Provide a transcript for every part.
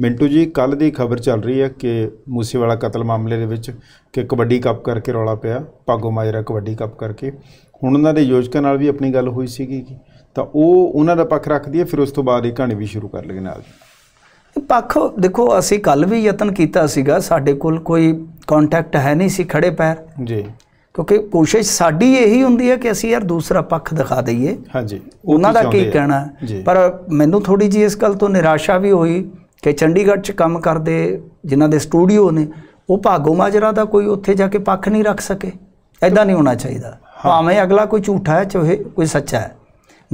ਮਿੰਟੂ ਜੀ ਕੱਲ ਦੀ ਖਬਰ ਚੱਲ ਰਹੀ ਹੈ ਕਿ ਮੂਸੇਵਾਲਾ ਕਤਲ ਮਾਮਲੇ ਦੇ ਵਿੱਚ ਕਿ ਕਬੱਡੀ ਕੱਪ ਕਰਕੇ ਰੌਲਾ ਪਿਆ ਪਾਗੋ ਮਾਜਰਾ ਕਬੱਡੀ ਕੱਪ ਕਰਕੇ ਹੁਣ ਉਹਨਾਂ ਦੇ ਯੋਜਕਾਂ ਨਾਲ ਵੀ ਆਪਣੀ ਗੱਲ ਹੋਈ ਸੀਗੀ ਤਾਂ ਉਹ ਉਹਨਾਂ ਦਾ ਪੱਖ ਰੱਖਦੀ ਹੈ ਫਿਰ ਉਸ ਤੋਂ ਬਾਅਦ ਇਹ ਕਹਾਣੀ ਵੀ ਸ਼ੁਰੂ ਕਰ ਲਗੇ ਨਾਲ ਪੱਖ ਦੇਖੋ ਅਸੀਂ ਕੱਲ ਵੀ ਯਤਨ ਕੀਤਾ ਸੀਗਾ ਸਾਡੇ ਕੋਲ ਕੋਈ ਕੰਟੈਕਟ ਹੈ ਨਹੀਂ ਸੀ ਖੜੇ ਪੈਰ ਜੀ ਕਿਉਂਕਿ ਕੋਸ਼ਿਸ਼ ਸਾਡੀ ਇਹੀ ਹੁੰਦੀ ਹੈ ਕਿ ਅਸੀਂ ਯਾਰ ਦੂਸਰਾ ਪੱਖ ਦਿਖਾ ਦਈਏ ਹਾਂਜੀ ਉਹਨਾਂ ਦਾ ਕੀ ਕਹਿਣਾ ਪਰ ਮੈਨੂੰ ਥੋੜੀ ਜੀ ਇਸ ਗੱਲ ਤੋਂ ਨਿਰਾਸ਼ਾ ਵੀ ਹੋਈ ਕਿ ਚੰਡੀਗੜ੍ਹ 'ਚ ਕੰਮ ਕਰਦੇ ਜਿਨ੍ਹਾਂ ਦੇ ਸਟੂਡੀਓ ਨੇ ਉਹ ਭਾਗੋ ਮਾਜਰਾ ਦਾ ਕੋਈ ਉੱਥੇ ਜਾ ਕੇ ਪੱਖ ਨਹੀਂ ਰੱਖ ਸਕੇ ਐਦਾਂ ਨਹੀਂ ਹੋਣਾ ਚਾਹੀਦਾ ਭਾਵੇਂ ਅਗਲਾ ਕੋਈ ਝੂਠਾ ਹੈ ਚਾਹੇ ਕੋਈ ਸੱਚਾ ਹੈ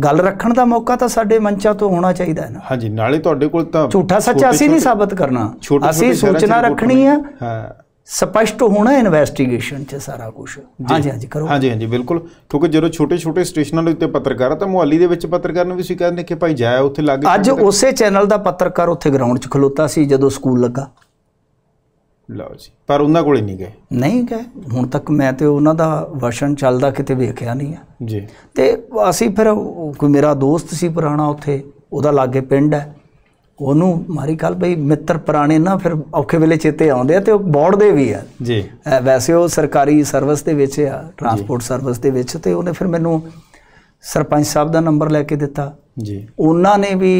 ਗੱਲ ਰੱਖਣ ਦਾ ਮੌਕਾ ਤਾਂ ਸਾਡੇ ਮੰਚਾਂ ਤੋਂ ਹੋਣਾ ਚਾਹੀਦਾ ਹੈ ਨਾ ਹਾਂਜੀ ਨਾਲੇ ਤੁਹਾਡੇ ਕੋਲ ਤਾਂ ਝੂਠਾ ਸੱਚਾ ਅਸੀਂ ਨਹੀਂ ਸਾਬਤ ਕਰਨਾ ਅਸੀਂ ਸੂਚਨਾ ਰੱਖਣੀ ਹੈ ਹਾਂ ਸਪਸ਼ਟ ਹੋਣਾ ਇਨਵੈਸਟੀਗੇਸ਼ਨ 'ਚ ਸਾਰਾ ਕੁਝ ਹਾਂਜੀ ਹਾਂਜੀ ਕਰੋ ਹਾਂਜੀ ਹਾਂਜੀ ਬਿਲਕੁਲ ਕਿਉਂਕਿ ਜਦੋਂ ਛੋਟੇ ਛੋਟੇ ਸਟੇਸ਼ਨਾਂ ਦੇ ਉੱਤੇ ਪੱਤਰਕਾਰ ਆ ਤਾਂ ਮੁਹੱਲੀ ਦੇ ਵਿੱਚ ਪੱਤਰਕਾਰ ਨੂੰ ਵੀ ਸੀ ਕਹਿੰਦੇ ਕਿ ਭਾਈ ਜਾਇਆ ਉੱਥੇ ਲੱਗ ਅੱਜ ਉਸੇ ਚੈਨਲ ਦਾ ਪੱਤਰਕਾਰ ਉੱਥੇ ਗਰਾਊਂਡ 'ਚ ਖਲੋਤਾ ਸੀ ਜਦੋਂ ਸਕੂਲ ਲੱਗਾ ਲਓ ਜੀ ਪਰ ਉਹਨਾਂ ਕੋਲੇ ਨਹੀਂ ਗਏ ਨਹੀਂ ਗਏ ਹੁਣ ਤੱਕ ਮੈਂ ਤੇ ਉਹਨਾਂ ਦਾ ਵਰਸ਼ਨ ਚੱਲਦਾ ਕਿਤੇ ਵੇਖਿਆ ਨਹੀਂ ਆ ਜੀ ਤੇ ਅਸੀਂ ਫਿਰ ਕੋਈ ਮੇਰਾ ਦੋਸਤ ਸੀ ਪੁਰਾਣਾ ਉੱਥੇ ਉਹਦਾ ਲਾਗੇ ਪਿੰਡ ਹੈ ਉਹਨੂੰ ਮਾਰੀ ਗੱਲ ਭਈ ਮਿੱਤਰ ਪੁਰਾਣੇ ਨਾ ਫਿਰ ਔਖੇ ਵੇਲੇ ਚੇਤੇ ਆਉਂਦੇ ਆ ਤੇ ਉਹ ਬੋਰਡ ਦੇ ਵੀ ਆ ਜੀ ਵੈਸੇ ਉਹ ਸਰਕਾਰੀ ਸਰਵਿਸ ਦੇ ਵਿੱਚ ਆ ਟਰਾਂਸਪੋਰਟ ਸਰਵਿਸ ਦੇ ਵਿੱਚ ਤੇ ਉਹਨੇ ਫਿਰ ਮੈਨੂੰ ਸਰਪੰਚ ਸਾਹਿਬ ਦਾ ਨੰਬਰ ਲੈ ਕੇ ਦਿੱਤਾ ਜੀ ਉਹਨਾਂ ਨੇ ਵੀ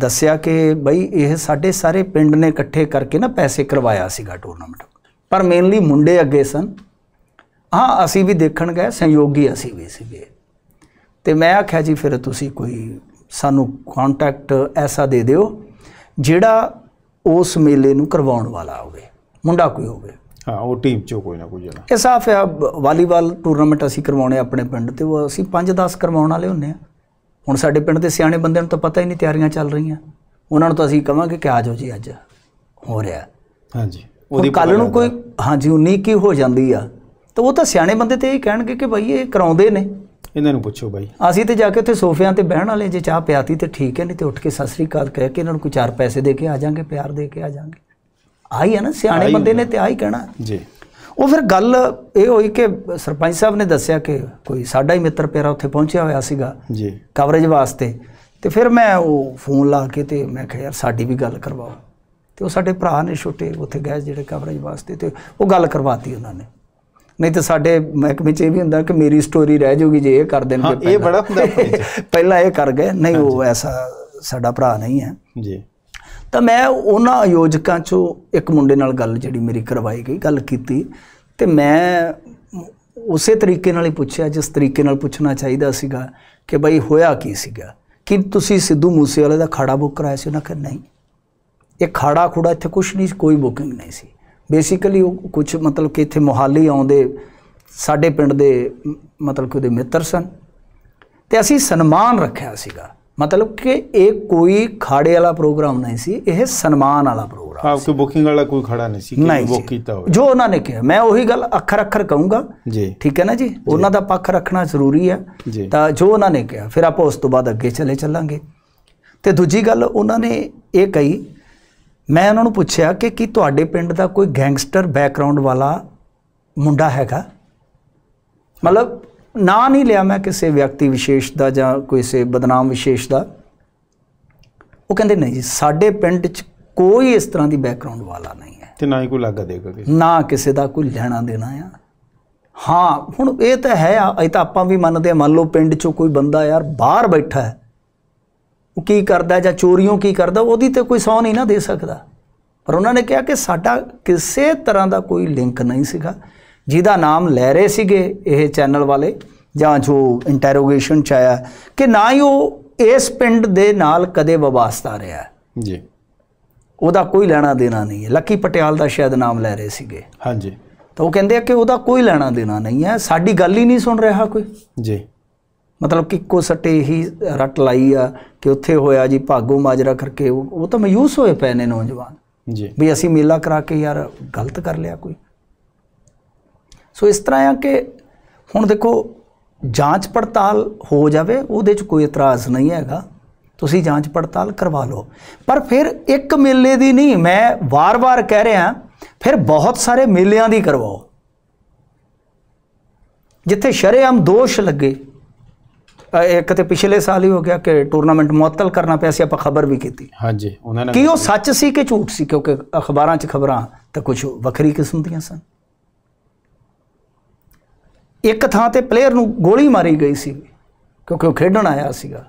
ਦੱਸਿਆ ਕਿ ਭਈ ਇਹ ਸਾਡੇ ਸਾਰੇ ਪਿੰਡ ਨੇ ਇਕੱਠੇ ਕਰਕੇ ਨਾ ਪੈਸੇ ਕਰਵਾਇਆ ਸੀਗਾ ਟੂਰਨਾਮੈਂਟ ਪਰ ਮੇਨਲੀ ਮੁੰਡੇ ਅੱਗੇ ਸਨ ਹਾਂ ਅਸੀਂ ਵੀ ਦੇਖਣ ਗਏ ਸਹਿਯੋਗੀ ਅਸੀਂ ਵੀ ਸੀਗੇ ਤੇ ਮੈਂ ਆਖਿਆ ਜੀ ਫਿਰ ਤੁਸੀਂ ਕੋਈ ਸਾਨੂੰ ਕੰਟੈਕਟ ਐਸਾ ਦੇ ਦਿਓ ਜਿਹੜਾ ਉਸ ਮੇਲੇ ਨੂੰ ਕਰਵਾਉਣ ਵਾਲਾ ਹੋਵੇ ਮੁੰਡਾ ਕੋਈ ਹੋਵੇ ਹਾਂ ਉਹ ਟੀਮ ਚੋਂ ਕੋਈ ਨਾ ਕੋਈ ਜਣਾ ਇਹ ਸਾਫ ਹੈ ਵਾਲੀਬਾਲ ਟੂਰਨਾਮੈਂਟ ਅਸੀਂ ਕਰਵਾਉਣੇ ਆਪਣੇ ਪਿੰਡ ਤੇ ਉਹ ਅਸੀਂ 5-10 ਕਰਵਾਉਣ ਵਾਲੇ ਹੁੰਨੇ ਆ ਹੁਣ ਸਾਡੇ ਪਿੰਡ ਦੇ ਸਿਆਣੇ ਬੰਦਿਆਂ ਨੂੰ ਤਾਂ ਪਤਾ ਹੀ ਨਹੀਂ ਤਿਆਰੀਆਂ ਚੱਲ ਰਹੀਆਂ ਉਹਨਾਂ ਨੂੰ ਤਾਂ ਅਸੀਂ ਕਵਾਂਗੇ ਕਿ ਆ ਜਾਓ ਜੀ ਅੱਜ ਹੋ ਰਿਹਾ ਹਾਂਜੀ ਉਹਦੀ ਕੱਲ ਨੂੰ ਕੋਈ ਹਾਂਜੀ 19 ਕੀ ਹੋ ਜਾਂਦੀ ਆ ਤਾਂ ਉਹ ਤਾਂ ਸਿਆਣੇ ਬੰਦੇ ਤੇ ਇਹ ਕਹਿਣਗੇ ਕਿ ਭਾਈ ਇਹ ਕਰਾਉਂਦੇ ਨੇ ਇਹਨਾਂ ਨੂੰ ਪੁੱਛੋ ਬਾਈ ਅਸੀਂ ਤੇ ਜਾ ਕੇ ਉੱਥੇ ਸੋਫਿਆਂ ਤੇ ਬਹਿਣ ਵਾਲੇ ਜੇ ਚਾਹ ਪਿਆਤੀ ਤੇ ਠੀਕ ਹੈ ਨਹੀਂ ਤੇ ਉੱਠ ਕੇ ਸਤਿ ਸ੍ਰੀ ਅਕਾਲ ਕਹਿ ਕੇ ਇਹਨਾਂ ਨੂੰ ਕੋਈ ਚਾਰ ਪੈਸੇ ਦੇ ਕੇ ਆ ਜਾਾਂਗੇ ਪਿਆਰ ਦੇ ਕੇ ਆ ਜਾਾਂਗੇ ਆਈ ਹੈ ਨਾ ਸਿਆਣੇ ਬੰਦੇ ਨੇ ਤੇ ਆਹੀ ਕਹਿਣਾ ਜੀ ਉਹ ਫਿਰ ਗੱਲ ਇਹ ਹੋਈ ਕਿ ਸਰਪੰਚ ਸਾਹਿਬ ਨੇ ਦੱਸਿਆ ਕਿ ਕੋਈ ਸਾਡਾ ਹੀ ਮਿੱਤਰ ਪਿਆਰਾ ਉੱਥੇ ਪਹੁੰਚਿਆ ਹੋਇਆ ਸੀਗਾ ਜੀ ਕਵਰੇਜ ਵਾਸਤੇ ਤੇ ਫਿਰ ਮੈਂ ਉਹ ਫੋਨ ਲਾ ਕੇ ਤੇ ਮੈਂ ਕਿਹਾ ਯਾਰ ਸਾਡੀ ਵੀ ਗੱਲ ਕਰਵਾਓ ਤੇ ਉਹ ਸਾਡੇ ਭਰਾ ਨੇ ਛੋਟੇ ਉੱਥੇ ਗਏ ਜਿਹੜੇ ਕਵਰੇਜ ਵਾਸਤੇ ਤੇ ਉਹ ਗੱਲ ਕਰਵਾਤੀ ਉਹਨਾਂ ਨੇ ਨਹੀਂ ਤੇ ਸਾਡੇ ਮਹਿਕਮੇ 'ਚ ਇਹ ਵੀ ਹੁੰਦਾ ਕਿ ਮੇਰੀ ਸਟੋਰੀ ਰਹਿ ਜਾਊਗੀ ਜੇ ਇਹ ਕਰ ਦੇਣਗੇ ਇਹ ਬੜਾ ਹੁੰਦਾ ਪਹਿਲਾਂ ਇਹ ਕਰ ਗਏ ਨਹੀਂ ਉਹ ਐਸਾ ਸਾਡਾ ਭਰਾ ਨਹੀਂ ਹੈ ਜੀ ਤਾਂ ਮੈਂ ਉਹਨਾਂ ਆਯੋਜਕਾਂ 'ਚੋਂ ਇੱਕ ਮੁੰਡੇ ਨਾਲ ਗੱਲ ਜਿਹੜੀ ਮੇਰੀ ਕਰਵਾਈ ਗਈ ਗੱਲ ਕੀਤੀ ਤੇ ਮੈਂ ਉਸੇ ਤਰੀਕੇ ਨਾਲ ਹੀ ਪੁੱਛਿਆ ਜਿਸ ਤਰੀਕੇ ਨਾਲ ਪੁੱਛਣਾ ਚਾਹੀਦਾ ਸੀਗਾ ਕਿ ਬਈ ਹੋਇਆ ਕੀ ਸੀਗਾ ਕਿ ਤੁਸੀਂ ਸਿੱਧੂ ਮੂਸੇਵਾਲੇ ਦਾ ਖਾੜਾ ਬੁੱਕ ਕਰਾਇਆ ਸੀ ਉਹਨਾਂ ਕਿ ਨਹੀਂ ਇਹ ਖਾੜਾ ਖੁੜਾ ਇੱਥੇ ਕੁਝ ਨਹੀਂ ਕੋਈ ਬੁਕਿੰਗ ਨਹੀਂ ਸੀ ਬੇਸਿਕਲੀ ਉਹ ਕੁਝ ਮਤਲਬ ਕਿ ਇੱਥੇ ਮੁਹਾਲੀ ਆਉਂਦੇ ਸਾਡੇ ਪਿੰਡ ਦੇ ਮਤਲਬ ਕਿ ਉਹਦੇ ਮਿੱਤਰ ਸਨ ਤੇ ਅਸੀਂ ਸਨਮਾਨ ਰੱਖਿਆ ਸੀਗਾ ਮਤਲਬ ਕਿ ਇਹ ਕੋਈ ਖਾੜੇ ਵਾਲਾ ਪ੍ਰੋਗਰਾਮ ਨਹੀਂ ਸੀ ਇਹ ਸਨਮਾਨ ਵਾਲਾ ਪ੍ਰੋਗਰਾਮ ਸੀ ਕੋਈ ਬੁਕਿੰਗ ਵਾਲਾ ਕੋਈ ਖੜਾ ਨਹੀਂ ਸੀ ਕਿ ਬੁੱਕ ਕੀਤਾ ਹੋਵੇ ਜੋ ਉਹਨਾਂ ਨੇ ਕਿਹਾ ਮੈਂ ਉਹੀ ਗੱਲ ਅੱਖਰ ਅੱਖਰ ਕਹੂੰਗਾ ਜੀ ਠੀਕ ਹੈ ਨਾ ਜੀ ਉਹਨਾਂ ਦਾ ਪੱਖ ਰੱਖਣਾ ਜ਼ਰੂਰੀ ਹੈ ਤਾਂ ਜੋ ਉਹਨਾਂ ਨੇ ਕਿਹਾ ਫਿਰ ਆਪਾਂ ਉਸ ਤੋਂ ਬਾਅਦ ਅੱਗੇ ਚੱਲੇ ਚੱਲਾਂਗੇ ਤੇ ਦੂਜੀ ਗੱਲ ਉਹਨਾਂ ਨੇ ਇਹ ਕਹੀ ਮੈਂ ਉਹਨਾਂ ਨੂੰ ਪੁੱਛਿਆ ਕਿ ਕੀ ਤੁਹਾਡੇ ਪਿੰਡ ਦਾ ਕੋਈ ਗੈਂਗਸਟਰ ਬੈਕਗ੍ਰਾਉਂਡ ਵਾਲਾ ਮੁੰਡਾ ਹੈਗਾ ਮਤਲਬ ਨਾਂ ਨਹੀਂ ਲਿਆ ਮੈਂ ਕਿਸੇ ਵਿਅਕਤੀ ਵਿਸ਼ੇਸ਼ ਦਾ ਜਾਂ ਕਿਸੇ ਬਦਨਾਮ ਵਿਸ਼ੇਸ਼ ਦਾ ਉਹ ਕਹਿੰਦੇ ਨਹੀਂ ਜੀ ਸਾਡੇ ਪਿੰਡ 'ਚ ਕੋਈ ਇਸ ਤਰ੍ਹਾਂ ਦੀ ਬੈਕਗ੍ਰਾਉਂਡ ਵਾਲਾ ਨਹੀਂ ਹੈ ਤੇ ਨਾ ਹੀ ਕੋਈ ਲੱਗਾ ਦੇਗਾ ਕਿਸੇ ਨਾ ਕਿਸੇ ਦਾ ਕੋਈ ਲੈਣਾ ਦੇਣਾ ਆ ਹਾਂ ਹੁਣ ਇਹ ਤਾਂ ਹੈ ਆ ਇਹ ਤਾਂ ਆਪਾਂ ਵੀ ਮੰਨਦੇ ਆ ਮੰਨ ਲਓ ਪਿੰਡ 'ਚੋਂ ਕੋਈ ਬੰਦਾ ਯਾਰ ਬਾਹਰ ਬੈਠਾ ਹੈ ਕੀ ਕਰਦਾ ਜਾਂ ਚੋਰੀਆਂ ਕੀ ਕਰਦਾ ਉਹਦੀ ਤੇ ਕੋਈ ਸੌ ਨਹੀਂ ਨਾ ਦੇ ਸਕਦਾ ਪਰ ਉਹਨਾਂ ਨੇ ਕਿਹਾ ਕਿ ਸਾਡਾ ਕਿਸੇ ਤਰ੍ਹਾਂ ਦਾ ਕੋਈ ਲਿੰਕ ਨਹੀਂ ਸੀਗਾ ਜਿਹਦਾ ਨਾਮ ਲੈ ਰਹੇ ਸੀਗੇ ਇਹ ਚੈਨਲ ਵਾਲੇ ਜਾਂ ਜੋ ਇੰਟਰੋਗੇਸ਼ਨ ਚ ਆਇਆ ਕਿ ਨਾ ਹੀ ਉਹ ਇਸ ਪਿੰਡ ਦੇ ਨਾਲ ਕਦੇ ਵਿਵਾਸਤਾ ਰਿਹਾ ਜੀ ਉਹਦਾ ਕੋਈ ਲੈਣਾ ਦੇਣਾ ਨਹੀਂ ਹੈ ਲੱਕੀ ਪਟਿਆਲ ਦਾ ਸ਼ਾਇਦ ਨਾਮ ਲੈ ਰਹੇ ਸੀਗੇ ਹਾਂਜੀ ਤਾਂ ਉਹ ਕਹਿੰਦੇ ਆ ਕਿ ਉਹਦਾ ਕੋਈ ਲੈਣਾ ਦੇਣਾ ਨਹੀਂ ਹੈ ਸਾਡੀ ਗੱਲ ਹੀ ਨਹੀਂ ਸੁਣ ਰਿਹਾ ਕੋਈ ਜੀ ਮਤਲਬ ਕਿ ਇੱਕੋ ਸੱਟੇ ਹੀ ਰਟ ਲਾਈ ਆ ਕਿ ਉੱਥੇ ਹੋਇਆ ਜੀ ਭਾਗੋ ਮਾਜਰਾ ਕਰਕੇ ਉਹ ਤਾਂ ਮਯੂਸ ਹੋਏ ਪਏ ਨੇ ਨੌਜਵਾਨ ਜੀ ਵੀ ਅਸੀਂ ਮੇਲਾ ਕਰਾ ਕੇ ਯਾਰ ਗਲਤ ਕਰ ਲਿਆ ਕੋਈ ਸੋ ਇਸ ਤਰ੍ਹਾਂ ਆ ਕਿ ਹੁਣ ਦੇਖੋ ਜਾਂਚ ਪੜਤਾਲ ਹੋ ਜਾਵੇ ਉਹਦੇ 'ਚ ਕੋਈ ਇਤਰਾਜ਼ ਨਹੀਂ ਹੈਗਾ ਤੁਸੀਂ ਜਾਂਚ ਪੜਤਾਲ ਕਰਵਾ ਲਓ ਪਰ ਫਿਰ ਇੱਕ ਮੇਲੇ ਦੀ ਨਹੀਂ ਮੈਂ ਵਾਰ-ਵਾਰ ਕਹਿ ਰਿਹਾ ਫਿਰ ਬਹੁਤ ਸਾਰੇ ਮੇਲਿਆਂ ਦੀ ਕਰਵਾਓ ਜਿੱਥੇ ਸ਼ਰੇਆਮ ਦੋਸ਼ ਲੱਗੇ ਇੱਕ ਤੇ ਪਿਛਲੇ ਸਾਲ ਹੀ ਹੋ ਗਿਆ ਕਿ ਟੂਰਨਾਮੈਂਟ ਮੁਅੱਤਲ ਕਰਨਾ ਪਿਆ ਸੀ ਆਪਾਂ ਖਬਰ ਵੀ ਕੀਤੀ ਹਾਂਜੀ ਉਹਨਾਂ ਨੇ ਕੀ ਉਹ ਸੱਚ ਸੀ ਕਿ ਝੂਠ ਸੀ ਕਿਉਂਕਿ ਅਖਬਾਰਾਂ 'ਚ ਖਬਰਾਂ ਤਾਂ ਕੁਝ ਵੱਖਰੀ ਕਿਸਮ ਦੀਆਂ ਸਨ ਇੱਕ ਥਾਂ ਤੇ ਪਲੇਅਰ ਨੂੰ ਗੋਲੀ ਮਾਰੀ ਗਈ ਸੀ ਕਿਉਂਕਿ ਉਹ ਖੇਡਣ ਆਇਆ ਸੀਗਾ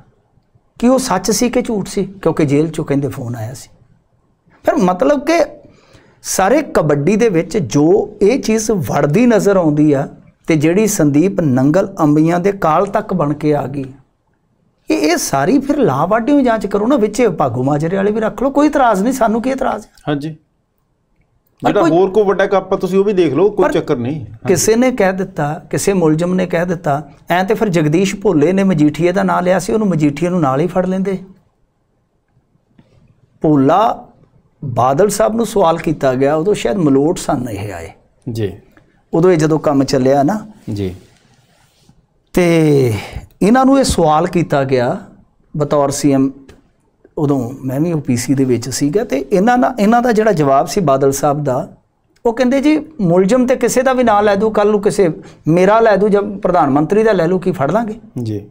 ਕੀ ਉਹ ਸੱਚ ਸੀ ਕਿ ਝੂਠ ਸੀ ਕਿਉਂਕਿ ਜੇਲ੍ਹ ਚੋਂ ਕਹਿੰਦੇ ਫੋਨ ਆਇਆ ਸੀ ਫਿਰ ਮਤਲਬ ਕਿ ਸਾਰੇ ਕਬੱਡੀ ਦੇ ਵਿੱਚ ਜੋ ਇਹ ਚੀਜ਼ ਵੜਦੀ ਨਜ਼ਰ ਆਉਂਦੀ ਆ ਤੇ ਜਿਹੜੀ ਸੰਦੀਪ ਨੰਗਲ ਅੰਬੀਆਂ ਦੇ ਕਾਲ ਤੱਕ ਬਣ ਕੇ ਆ ਗਈ ਇਹ ਇਹ ਸਾਰੀ ਫਿਰ ਲਾਵਾਢੀ ਨੂੰ ਜਾਂਚ ਕਰੋ ਨਾ ਵਿੱਚ ਭਾਗੂ ਮਾਜਰੇ ਵਾਲੇ ਵੀ ਰੱਖ ਲਓ ਕੋਈ ਇਤਰਾਜ਼ ਨਹੀਂ ਸਾਨੂੰ ਕੀ ਇਤਰਾਜ਼ ਹਾਂਜੀ ਜਿਹੜਾ ਹੋਰ ਕੋ ਵੱਡਾ ਕੱਪ ਤੁਸੀਂ ਉਹ ਵੀ ਦੇਖ ਲਓ ਕੋਈ ਚੱਕਰ ਨਹੀਂ ਕਿਸੇ ਨੇ ਕਹਿ ਦਿੱਤਾ ਕਿਸੇ ਮੁਲਜ਼ਮ ਨੇ ਕਹਿ ਦਿੱਤਾ ਐ ਤੇ ਫਿਰ ਜਗਦੀਸ਼ ਭੋਲੇ ਨੇ ਮਜੀਠੀਏ ਦਾ ਨਾਂ ਲਿਆ ਸੀ ਉਹਨੂੰ ਮਜੀਠੀਏ ਨੂੰ ਨਾਲ ਹੀ ਫੜ ਲੈਂਦੇ ਭੋਲਾ ਬਾਦਲ ਸਾਹਿਬ ਨੂੰ ਸਵਾਲ ਕੀਤਾ ਗਿਆ ਉਦੋਂ ਸ਼ਾਇਦ ਮਲੋਟ ਸਨ ਇਹ ਆਏ ਜੀ ਉਦੋਂ ਇਹ ਜਦੋਂ ਕੰਮ ਚੱਲਿਆ ਨਾ ਜੀ ਤੇ ਇਹਨਾਂ ਨੂੰ ਇਹ ਸਵਾਲ ਕੀਤਾ ਗਿਆ ਬਤੌਰ ਸੀਐਮ ਉਦੋਂ ਮੈਂ ਵੀ ਓਪੀਸੀ ਦੇ ਵਿੱਚ ਸੀਗਾ ਤੇ ਇਹਨਾਂ ਦਾ ਇਹਨਾਂ ਦਾ ਜਿਹੜਾ ਜਵਾਬ ਸੀ ਬਾਦਲ ਸਾਹਿਬ ਦਾ ਉਹ ਕਹਿੰਦੇ ਜੀ ਮੁਲਜ਼ਮ ਤੇ ਕਿਸੇ ਦਾ ਵੀ ਨਾਂ ਲੈ ਦੂ ਕੱਲ ਨੂੰ ਕਿਸੇ ਮੇਰਾ ਲੈ ਦੂ ਜਦ ਪ੍ਰਧਾਨ ਮੰਤਰੀ ਦਾ ਲੈ ਲੂ ਕੀ ਫੜ ਲਾਂਗੇ ਜੀ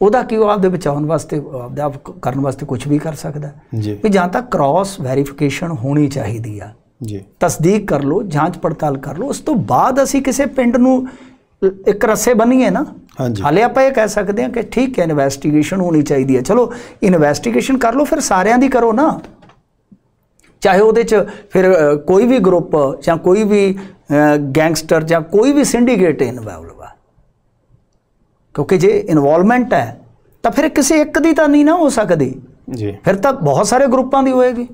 ਉਹਦਾ ਕੀ ਉਹ ਆਪਦੇ ਬਚਾਉਣ ਵਾਸਤੇ ਆਪਦਾ ਕਰਨ ਵਾਸਤੇ ਕੁਝ ਵੀ ਕਰ ਸਕਦਾ ਜੀ ਵੀ ਜਾਂ ਤਾਂ ਕ੍ਰਾਸ ਵੈਰੀਫਿਕੇਸ਼ਨ ਹੋਣੀ ਚਾਹੀਦੀ ਆ ਜੀ ਤਸਦੀਕ ਕਰ ਲਓ ਜਾਂਚ ਪੜਤਾਲ ਕਰ ਲਓ ਉਸ ਤੋਂ ਬਾਅਦ ਅਸੀਂ ਕਿਸੇ ਪਿੰਡ ਨੂੰ ਇੱਕ ਰਸੇ ਬੰਨੀਏ ਨਾ ਹਾਂਜੀ ਹਾਲੇ ਆਪਾਂ ਇਹ ਕਹਿ ਸਕਦੇ ਹਾਂ ਕਿ ਠੀਕ ਹੈ ਇਨਵੈਸਟੀਗੇਸ਼ਨ ਹੋਣੀ ਚਾਹੀਦੀ ਹੈ ਚਲੋ ਇਨਵੈਸਟੀਗੇਸ਼ਨ ਕਰ ਲਓ ਫਿਰ ਸਾਰਿਆਂ ਦੀ ਕਰੋ ਨਾ ਚਾਹੇ ਉਹਦੇ 'ਚ ਫਿਰ ਕੋਈ ਵੀ ਗਰੁੱਪ ਜਾਂ ਕੋਈ ਵੀ ਗੈਂਗਸਟਰ ਜਾਂ ਕੋਈ ਵੀ ਸਿੰਡੀਕੇਟ ਇਨਵੋਲਵ ਆ ਕਿਉਂਕਿ ਜੇ ਇਨਵੋਲਵਮੈਂਟ ਹੈ ਤਾਂ ਫਿਰ ਕਿਸੇ ਇੱਕ ਦੀ ਤਾਂ ਨਹੀਂ ਨਾ ਹੋ ਸਕਦੀ ਜੀ ਫਿਰ ਤਾਂ ਬਹੁਤ ਸਾਰੇ ਗਰੁੱਪਾਂ ਦੀ ਹੋਏਗੀ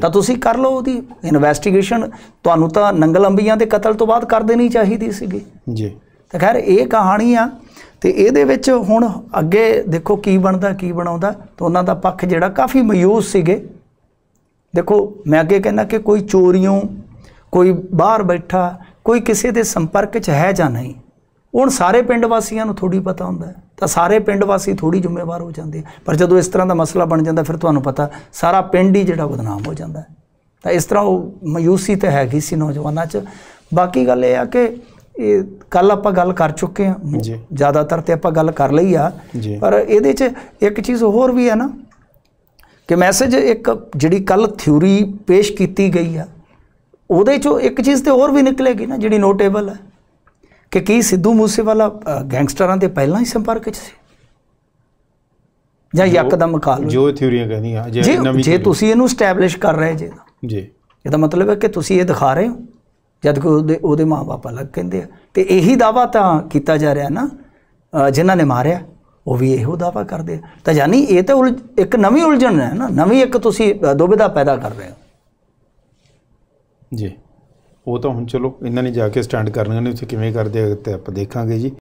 ਤਾਂ ਤੁਸੀਂ ਕਰ ਲਓ ਉਹਦੀ ਇਨਵੈਸਟੀਗੇਸ਼ਨ ਤੁਹਾਨੂੰ ਤਾਂ ਨੰਗਲ ਅੰਬੀਆਂ ਦੇ ਕਤਲ ਤੋਂ ਬਾਅਦ ਕਰ ਦੇਣੀ ਚਾਹੀਦੀ ਸੀਗੀ ਜੀ ਤਾਂ ਖੈਰ ਇਹ ਕਹਾਣੀ ਆ ਤੇ ਇਹਦੇ ਵਿੱਚ ਹੁਣ ਅੱਗੇ ਦੇਖੋ ਕੀ ਬਣਦਾ ਕੀ ਬਣਾਉਂਦਾ ਤਾਂ ਉਹਨਾਂ ਦਾ ਪੱਖ ਜਿਹੜਾ ਕਾਫੀ ਮਯੂਸ ਸੀਗੇ ਦੇਖੋ ਮੈਂ ਅੱਗੇ ਕਹਿੰਦਾ ਕਿ ਕੋਈ ਚੋਰੀਆਂ ਕੋਈ ਬਾਹਰ ਬੈਠਾ ਕੋਈ ਕਿਸੇ ਦੇ ਸੰਪਰਕ 'ਚ ਹੈ ਜਾਂ ਨਹੀਂ ਹੁਣ ਸਾਰੇ ਪਿੰਡ ਵਾਸੀਆਂ ਨੂੰ ਥੋੜੀ ਪਤਾ ਹੁੰਦਾ ਤਾਂ ਸਾਰੇ ਪਿੰਡ ਵਾਸੀ ਥੋੜੀ ਜ਼ਿੰਮੇਵਾਰ ਹੋ ਜਾਂਦੇ ਪਰ ਜਦੋਂ ਇਸ ਤਰ੍ਹਾਂ ਦਾ ਮਸਲਾ ਬਣ ਜਾਂਦਾ ਫਿਰ ਤੁਹਾਨੂੰ ਪਤਾ ਸਾਰਾ ਪਿੰਡ ਹੀ ਜਿਹੜਾ ਬਦਨਾਮ ਹੋ ਜਾਂਦਾ ਤਾਂ ਇਸ ਤਰ੍ਹਾਂ ਉਹ ਮਯੂਸੀ ਤੇ ਹੈਗੀ ਸੀ ਨੌਜਵਾਨਾਂ 'ਚ ਬਾਕੀ ਗੱਲ ਇਹ ਆ ਕਿ ਇਹ ਕੱਲ ਆਪਾਂ ਗੱਲ ਕਰ ਚੁੱਕੇ ਆ ਜ਼ਿਆਦਾਤਰ ਤੇ ਆਪਾਂ ਗੱਲ ਕਰ ਲਈ ਆ ਪਰ ਇਹਦੇ 'ਚ ਇੱਕ ਚੀਜ਼ ਹੋਰ ਵੀ ਹੈ ਨਾ ਕਿ ਮੈਸੇਜ ਇੱਕ ਜਿਹੜੀ ਕੱਲ ਥਿਉਰੀ ਪੇਸ਼ ਕੀਤੀ ਗਈ ਆ ਉਹਦੇ 'ਚੋਂ ਇੱਕ ਚੀਜ਼ ਤੇ ਹੋਰ ਵੀ ਨਿਕਲੇਗੀ ਨਾ ਜਿਹੜੀ ਨੋਟੇਬਲ ਹੈ ਕਿ ਕੀ ਸਿੱਧੂ ਮੂਸੇਵਾਲਾ ਗੈਂਗਸਟਰਾਂ ਦੇ ਪਹਿਲਾਂ ਹੀ ਸੰਪਰਕ ਵਿੱਚ ਸੀ ਜਾਂ ਯਕਦਮ ਕਾਲ ਜੋ ਥਿਉਰੀਆਂ ਕਹਿੰਦੀਆਂ ਜੇ ਨਵੀਂ ਜੇ ਤੁਸੀਂ ਇਹਨੂੰ ਸਟੈਬਲਿਸ਼ ਕਰ ਰਹੇ ਜੇ ਜੀ ਇਹਦਾ ਮਤਲਬ ਹੈ ਕਿ ਤੁਸੀਂ ਇਹ ਦਿਖਾ ਰਹੇ ਹੋ ਜਦ ਕਿ ਉਹਦੇ ਉਹਦੇ ਮਾਪੇ ਅਲੱਗ ਕਹਿੰਦੇ ਆ ਤੇ ਇਹੀ ਦਾਵਾ ਤਾਂ ਕੀਤਾ ਜਾ ਰਿਹਾ ਨਾ ਜਿਨ੍ਹਾਂ ਨੇ ਮਾਰਿਆ ਉਹ ਵੀ ਇਹੋ ਦਾਵਾ ਕਰਦੇ ਆ ਤਾਂ ਯਾਨੀ ਇਹ ਤਾਂ ਇੱਕ ਨਵੀਂ ਉਲਝਣ ਹੈ ਨਾ ਨਵੀਂ ਇੱਕ ਤੁਸੀਂ ਦੁਬਿਧਾ ਪੈਦਾ ਕਰ ਰਹੇ ਹੋ ਜੀ ਉਹ ਤਾਂ ਹੁਣ ਚਲੋ ਇਹਨਾਂ ਨੇ ਜਾ ਕੇ ਸਟੈਂਡ ਕਰਨਗੇ ਨੇ ਉੱਥੇ ਕਿਵੇਂ ਕਰਦੇ ਆ ਤੇ ਆਪਾਂ ਦੇਖਾਂਗੇ ਜੀ